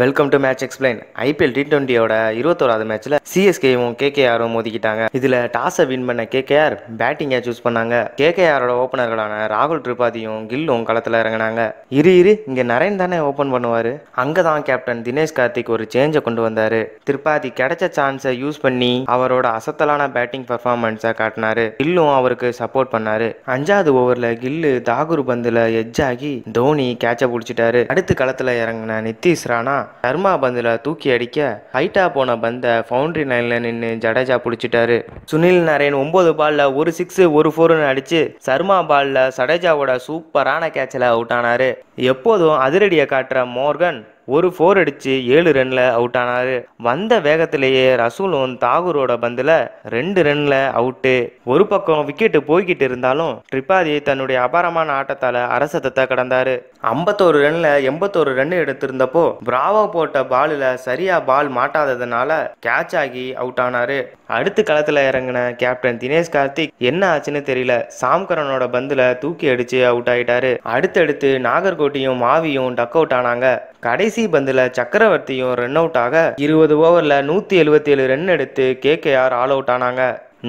welcome to match explain IPL T டுவெண்ட்டியோட இருபத்தோராவது மேட்ச்சில் சிஎஸ்கேவும் ஆரும் மோதிக்கிட்டாங்க இதில் டாஸை வின் பண்ண ஆர் பேட்டிங்கை சூஸ் பண்ணாங்க கே கேகேஆரோட ஓப்பனர்களான ராகுல் திரிபாதியும் கில்லும் களத்தில் இறங்கினாங்க இரு இரு இங்கே நரேன் தானே ஓப்பன் பண்ணுவார் அங்கே தான் கேப்டன் தினேஷ் கார்த்திக் ஒரு சேஞ்சை கொண்டு வந்தார் திரிபாதி கிடைச்ச சான்ஸை யூஸ் பண்ணி அவரோட அசத்தலான பேட்டிங் பர்ஃபார்மன்ஸை காட்டினாரு கில்லும் அவருக்கு சப்போர்ட் பண்ணார் அஞ்சாவது ஓவரில் கில்லு தாகூர் பந்தில் எஜ்ஜாகி தோனி கேட்சை பிடிச்சிட்டாரு அடுத்து களத்தில் இறங்கின நிதிஷ் ராணா சர்மா பந்தில் தூக்கி அடிக்க ஹைட்டா போன பந்தை பவுண்டரி லைன்ல நின்று ஜடேஜா பிடிச்சிட்டாரு சுனில் நரேன் ஒம்பது பாலில் ஒரு சிக்ஸு ஒரு ஃபோர்னு அடித்து சர்மா பாலில் சடேஜாவோட சூப்பரான கேட்சில் அவுட் ஆனார் எப்போதும் அதிரடியை காட்டுற மோர்கன் ஒரு ஃபோர் அடித்து ஏழு ரனில் அவுட் ஆனார் வந்த வேகத்திலேயே ரசூலும் தாகூரோட பந்தில் ரெண்டு ரனில் அவுட்டு ஒரு பக்கம் விக்கெட்டு போய்கிட்டு இருந்தாலும் ட்ரிபாதி தன்னுடைய அபாரமான ஆட்டத்தால் அரசத்தை கடந்தார் ஐம்பத்தோரு ரனில் எண்பத்தோரு ரன் எடுத்திருந்தப்போ பிராவோ போட்ட பாலில் சரியாக பால் மாட்டாததுனால கேட்ச் ஆகி அவுட் ஆனார் அடுத்து களத்தில் இறங்கின கேப்டன் தினேஷ் கார்த்திக் என்ன ஆச்சுன்னு தெரியல சாம்கரனோட பந்தில் தூக்கி அடித்து அவுட் ஆகிட்டாரு அடுத்தடுத்து நாகர்கோட்டையும் மாவியும் டக் அவுட் ஆனாங்க கடைசி பந்தில் சக்கரவர்த்தியும் ரன் அவுட் ஆக இருபது ஓவரில் நூற்றி எழுபத்தேழு ரன் எடுத்து கேகேஆர் ஆல் அவுட் ஆனாங்க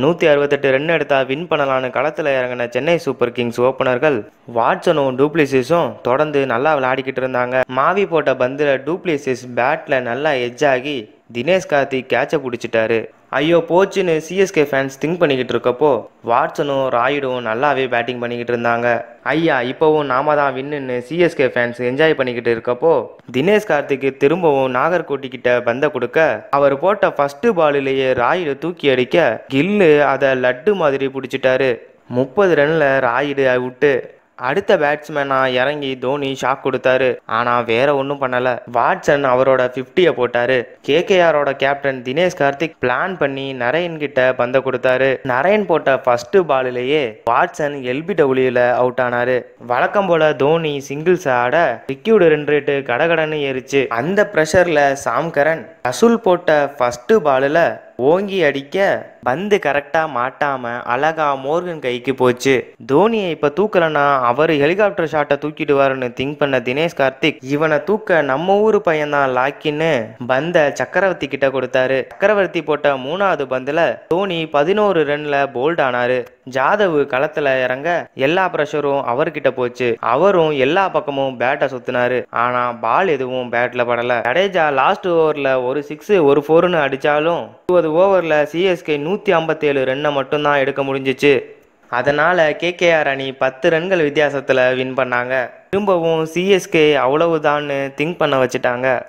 நூற்றி அறுபத்தெட்டு ரன் எடுத்தால் வின் பண்ணலான்னு களத்தில் இறங்கின சென்னை சூப்பர் கிங்ஸ் ஓப்பனர்கள் வாட்சனும் டூப்ளிசிஸும் தொடர்ந்து நல்லா விளையாடிக்கிட்டு இருந்தாங்க மாவி போட்ட பந்தில் டூப்ளிசிஸ் பேட்டில் நல்லா எஜ்ஜாகி தினேஷ் கார்த்திக் கேட்சை பிடிச்சிட்டாரு ஐயோ போச்சுன்னு சிஎஸ்கே ஃபேன்ஸ் திங்க் பண்ணிக்கிட்டு இருக்கப்போ வாட்சனும் ராயுடும் நல்லாவே பேட்டிங் பண்ணிக்கிட்டு இருந்தாங்க ஐயா இப்போவும் நாம தான் வின்னுன்னு சிஎஸ்கே ஃபேன்ஸ் என்ஜாய் பண்ணிக்கிட்டு இருக்கப்போ தினேஷ் கார்த்திக்கு திரும்பவும் நாகர்கோட்டி கிட்ட பந்த கொடுக்க அவர் போட்ட ஃபர்ஸ்ட் பாலிலேயே ராயுடு தூக்கி அடிக்க கில்லு அதை லட்டு மாதிரி பிடிச்சிட்டாரு முப்பது ரன்ல ராயுடு விட்டு அடுத்த பேட்ஸ்மேனா இறங்கி தோனி ஷாக் கொடுத்தாரு ஆனா வேற ஒன்றும் பண்ணல வாட்சன் அவரோட பிப்டியை போட்டாரு கேஆரோட கேப்டன் தினேஷ் கார்த்திக் பிளான் பண்ணி நரேன் கிட்ட பந்த கொடுத்தாரு நரேன் போட்ட ஃபர்ஸ்ட் பாலிலேயே வாட்சன் எல்பி டபுள்யூல அவுட் ஆனாரு வழக்கம் போல தோனி சிங்கிள்ஸ் ஆட விக்கியூடு ரெண்டு ரேட்டு கடகடன்னு ஏறிச்சு அந்த ப்ரெஷர்ல சாம்கரன் அசுல் போட்ட ஃபர்ஸ்ட் பாலில் ஓங்கி அடிக்க பந்து கரெக்டாக மாட்டாமல் அழகா மோர்கன் கைக்கு போச்சு தோனியை இப்போ தூக்கலனா அவர் ஹெலிகாப்டர் ஷாட்டை தூக்கிடுவாருன்னு திங்க் பண்ண தினேஷ் கார்த்திக் இவனை தூக்க நம்ம ஊர் பையன்தான் லாக்கின்னு பந்தை சக்கரவர்த்தி கிட்ட கொடுத்தாரு சக்கரவர்த்தி போட்ட மூணாவது பந்தில் தோனி பதினோரு ரன்ல போல்ட் ஆனாரு ஜாதவ் களத்துல இறங்க எல்லா பிரஷரும் அவர்கிட்ட போச்சு அவரும் எல்லா பக்கமும் பேட்டை சுத்தினாரு ஆனா பால் எதுவும் பேட்ல படல அடேஜா லாஸ்ட் ஓவர்ல ஒரு சிக்ஸ் ஒரு ஃபோர்னு அடிச்சாலும் இருபது ஓவர்ல சிஎஸ்கே நூற்றி ஐம்பத்தேழு ரன்னை மட்டும்தான் எடுக்க முடிஞ்சிச்சு அதனால் கேகேஆர் அணி பத்து ரன்கள் வித்தியாசத்தில் வின் பண்ணாங்க திரும்பவும் சிஎஸ்கே அவ்வளவுதான்னு திங்க் பண்ண வச்சுட்டாங்க